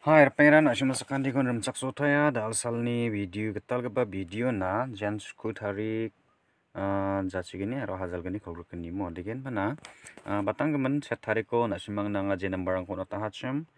Hai pengeran asyik masakan di kondom cak ya? dal salni video ketal kebab video na jan skut hari ah, jatsi gini aro hazal gini kau kini mo digen mana ah, batang kemen set hari ko nasi mang nanga jenem barang kono tahacham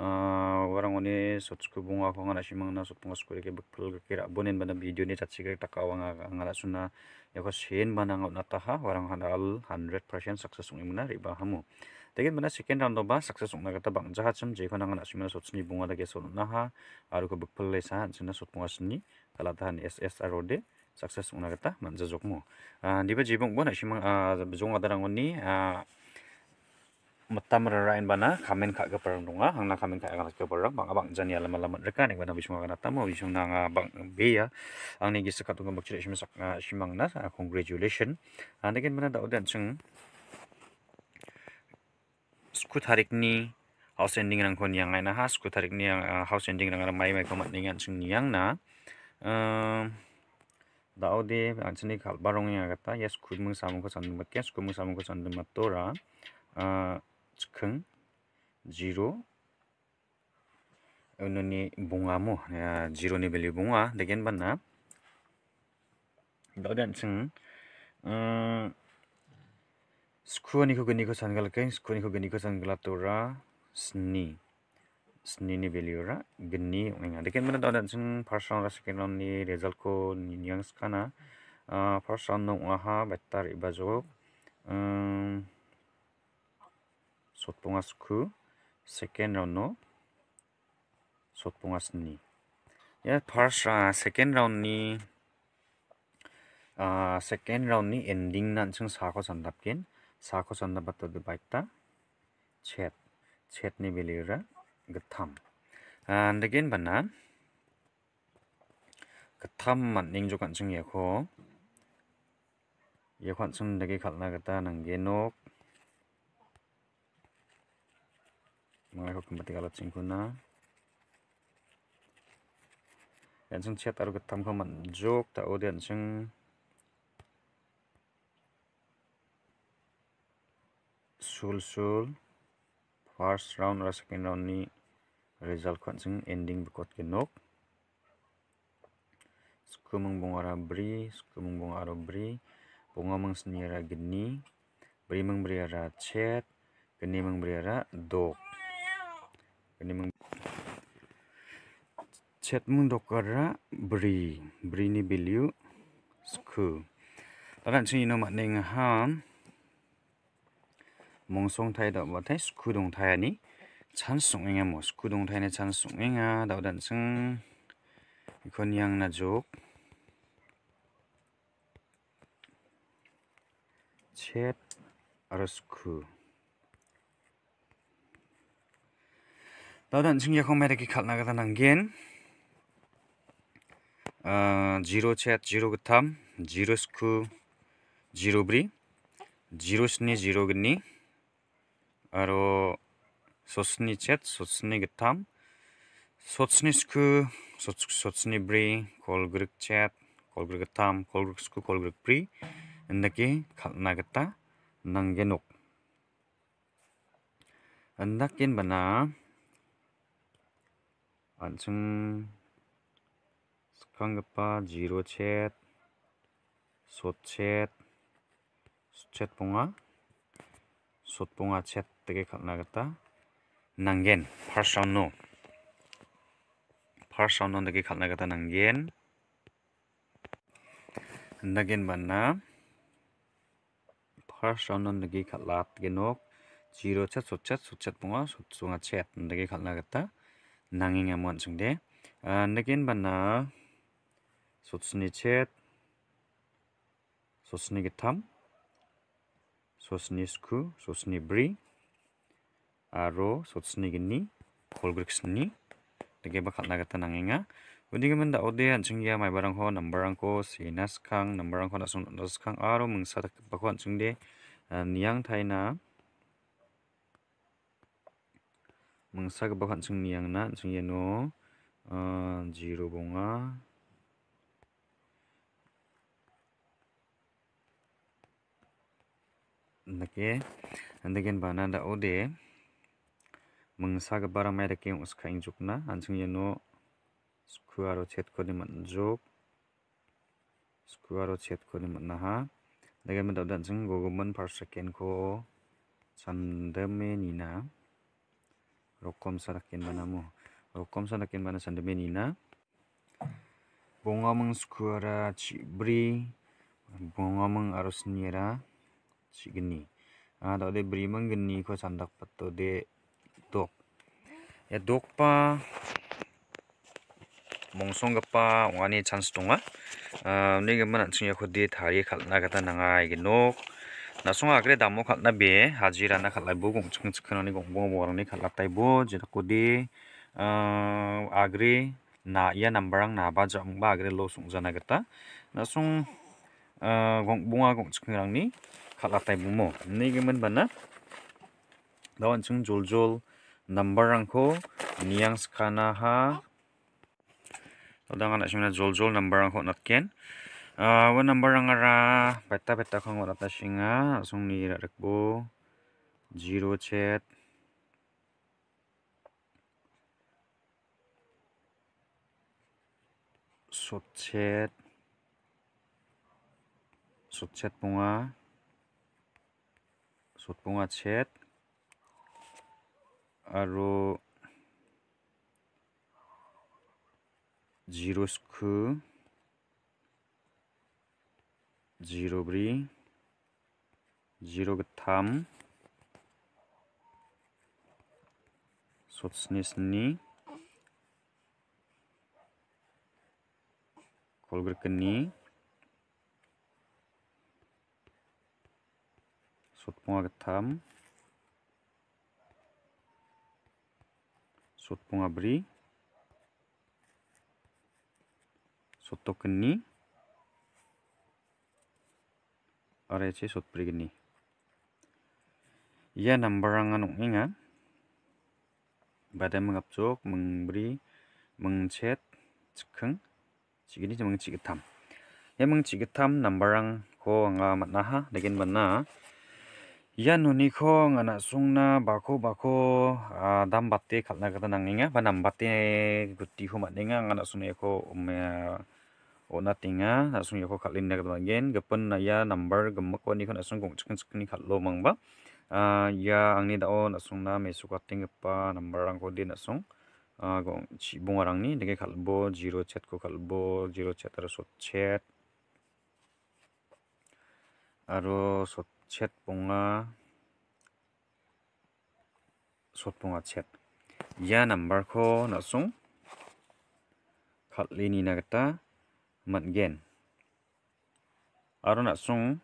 ah, warang oni sot sku bunga ko ngana mang na sot bunga sku reke bekul kira bonen bana video ni jatsi gek takawang ngala suna ya ko shen bana ngot nataha warang handal 100% sukses ungimna riba hamu Tegen mana second round sukses success kata naga jahat sem jadi je khona ngana sumina sotsni bunga lage sol na ha aru ko bukpul le sa china sot bunga sni kala than SSRO de success ong naga ta manja jokmo diba jibong bona simang jong ah, ah, adarang ni mata ah, merahin bana kamen kak ga parang dunga hangna kamen kak ga ga parang bang abang jani ala malam reka ni bana bisung ga natamo bisung na nga bang beya angni gi sakat ga bakchire simang na congratulation and again mana da odan sku tarik ni house ending rang kon yang na ha sku tarik ni house ending rang mai mai komat ni yang sing yang na dao de anchni ah, khal barong yang kata yes ku mung samung ko sandu mat yes ku mung samung ko sandu mat tora eh, chkhang zero ununi bunga mo ya, zero ni beli bunga degen banna dao dan sing Skua niko gini ko sanggal keng, skua niko gini ko sanggal tura sni sni ni beli ora gini, wenga deken mana tau dan sing parson ras kenon ni rezal ko ni niang skana, parson nong waha betar iba zo, sot ponga sku, seken rono, sot ponga seni, ya parsa seken rono ni, seken rono ni ending nan sing sako sandap ken, sako chanda batta de baita chet chet ni belira gatham and ah, again bana gatham man ning jo kan chung ye kho ye khan chung de ge khalna gata nang ge nok mga ko kumbati kalat chung kuna yan chung chet aru gatham ko man jok ta odian chung sul-sul first round ra second round ni result kwan sing ending bekot genok suka bong ara suku suka bong ara bong bunga mengseni ara geni beri bri ara chat geni bri ara dok geni meng chat meng dok ara beri bri ni suku. suka takan sini nama ham. m o n g s o n g thai da ba thai skudong thai a ni chan sung e n g a mo skudong thai ne chan sung e n g a da dan sung ikon yang na jok chet arasku da dan sung y a k h o n mere ki khalna ga da nang gen chat gtham zero zero sku bri a zero zero 지로 챗 지로 그탐 지로 스쿠 지로 브리 지로 스니 지로 그니 바로 소스니 챗, 소스니 그탐, 소스니 스쿠, 소스니 브리, 골그릭 챗, 골그릭 그탐, 골그릭 스쿠, 골그릭 브리, 엔다기 갈나겠다, 난게녹. 엔다긴 바나, 안층, 스캉그파, 지로 챗, 소 챗, 수챗 봉아, 소똥아 채뜨게 갈라갔다 난겐 팔사노 팔사노 되게 갈라갔다 난겐 난겐 만나 팔사노 되게 갈라게노 지로 챗 소챗 소챗 봉아 소똥아 챗 되게 갈라갔다 난겐이 한번 중대 아 난겐 만나 소스니 챗 소스니 기탐 ससनिसखु aro sosni आरो ससनि गिनि फलग्रिक्सनि tegeba khatna gata nangenga uni gemen da ode mai barang ho nambarang ko kang, nam nambarang ko nasung nas kang, aro mungsa tak bakho anchungde niang thaina mengsa ge bakho anchung niang na anchungya no 0 bunga. అందుకే అందుకని బానాండా ఓదే mengsa gebara mai deke uska ingjukna anjing yeno square chet ko ni manjuk square chet ko ni ha, dege men dawdan jing par second ko sandeme nina rokom sarakin banamu rokom sarakin bana sandeme nina bonga meng square chibri bonga meng arus nira si geni ah tau de berimang geni ko sandak peto de dok ya dok pa mongsong gapa wani chance tonga ah ne gemana tsung ya ko de tari kal na kata nanga ai nok na sung a kre damo kal be haji rana kal lai bo gong tsung tsuk kana ni gong bo mo rani kal bo jira ko de ah agri na ya nambarang na ba jam ba agri lo sung jana kata na sung ah gong bunga gong tsuk kana kalatai bumo men bana lawan chung jol jol number rangko niang skana ha odangan asmina jol jol number angko natken uh, number rangara peta peta khong wala ta singa song ni ra rakbo zero chat sub chat sub chat bunga চুটপুঙাত ছেট আৰু জিৰ' স্কু জিৰ' ব্रि जिर' गोथाम सतस्नि स्नि कलग्रोकोननि punga sot punga sud soto keni arece sot bri keni ia nambaranga nongenga badai mengapjok mengbri, mengcet cikeng cikini Ia ya mengcikitam nambarang ko anga matnaha dagen mana ia ko ngana na bako bako ah, dam kal na kata nanginga ba nam batte gutti ho manenga ngana suneko umme ona tinga asung yoko ya ya, ya khalin na gata gen gapan na ya number gemak wani kon asung ni kal lo mang ba ah, ya ni dao na me suka kating pa number ang ko sung asung ah, gong chi arang ni kal bo jiro chat ko bo jiro chat aro sot chat aro sot chết bông à sốt bông à chết ya number ko nó sung khát lini nà ta mật gen aro nó sung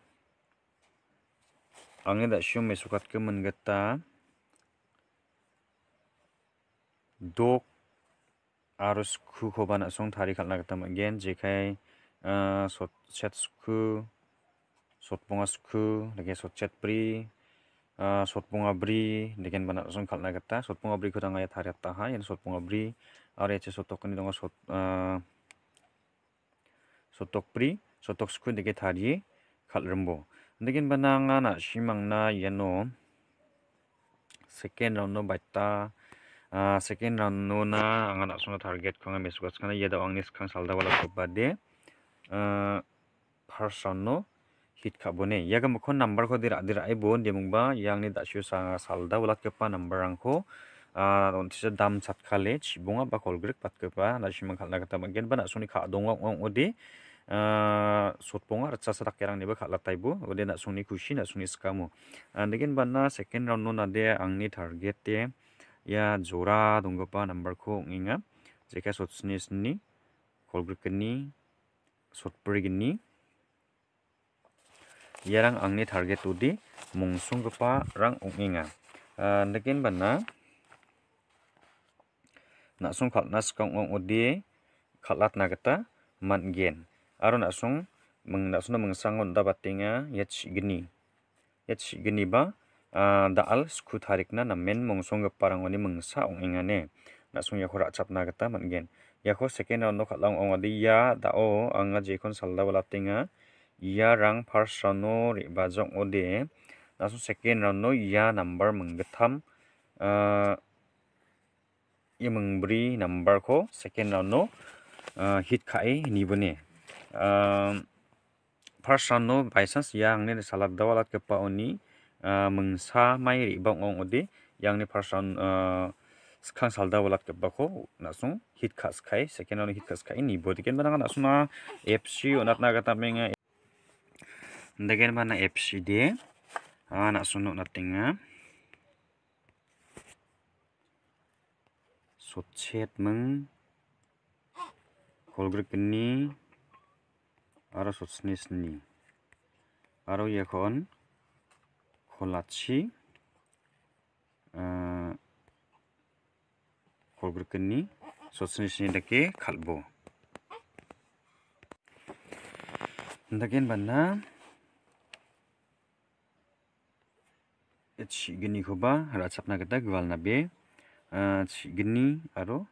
angin đã sung mấy sukat cái mình gata dok aro khu ko ba nó sung thari khát nà ta mật gen khai sốt chết khu sot sotpunga dengan sot cet pri sotpunga bri eh, dengan bana langsung kalna gata sotpunga bri kudang ayat hariat taha yan sotpunga bri are che sotok ini dongo sot eh, sotok pri sotok sku dengan thari kal rembo deken bana ngana simangna yano second round no baita eh, second round no na angana langsung target khanga mesukas kana yeda angnis khang salda wala kobade first round no hit kabone yaga mukon number ko dira dira ai bon demung ba yang ni da shu sa salda ulat kepa number ang ko ah, on tisa dam sat khale bunga ba kol grek pat kepa na shi mang khala kata magen ba na suni kha dong ong odi ah, sot ponga ratsa sa tak kerang ni ba khala tai bu odi na suni kushi na suni skamu andegen ah, ba na second round no na de ang ni target te ya jora dong pa number ko nginga jeka sot snis ni kol grek ni sot prig ni Iarang angni target tudi mungsunggepa rang unginga. Ah, Nekin bana nasung nas kong ong udi kalat nagata gen. Aro nasung mengnasuna mengsangon da batinga yach geni. Yach geni ba ah, daal sku na namen mungsunggepa rangoni mengsa ongingane. Nasung yakho rakcap nagata mangen. Yakho second round no ong ongadi ya dao anga jekon salda balatinga ia rang first riba re·bajong ode laso second rano ia number menggetam uh, eh, ia number ko second rano uh, eh, hit kae nibone eh, uh, first rano by chance ia angne salak dawalat kepa oni uh, mengsa mai ribang ong ode yang first round uh, skang salda walat ke bako nasung hit khas kai second round hit khas kai ni bodi ken bananga na fc onat na gata menga Daghan ba na FCD? Ah, nasunog natin nga. Sotset meng kolgrek ni aro sotsnis ni. Aro yakon kolachi Kol kolgrek ni sotsnis ni dake khalbo. Daghan ba na chigini koba ratsap nagata gwal nabe chigini aro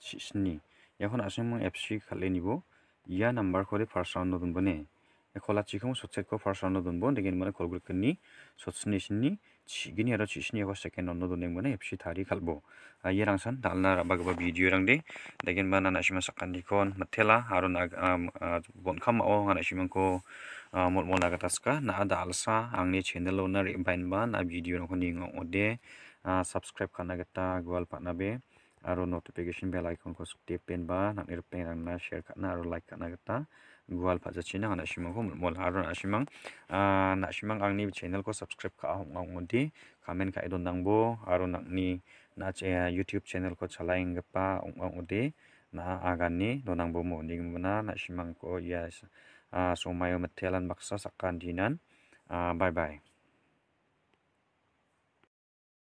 chisni yakhon asemo fc khalenibo ya number kore first round don bone e khola chikhom sochet ko first round don bone degen mane kolgul kenni sochni chini chigini aro chisni ko second round don bone fc thari khalbo ye rangsan dalna bagaba video rangde degen mana nashima sakandi kon mathela aro na bon kham o ngana shimanko ko mot mola kataska na ada alsa angni channel lo na rebind ban a video no khoni ngong ode subscribe kana gata pa na be aro notification bell icon ko sukti pen ba na nir pen rang na share kana aro like kana gual gwal phaja china na shimang ko mol aro na shimang na shimang ang angni channel ko subscribe ka hong ngong ode comment ka idon nang bo aro ni na youtube channel ko chalaing pa ong ode na ni donang bo mo ning na na shimang ko yes uh, so mayo metelan baksa sa jinan uh, ah, bye bye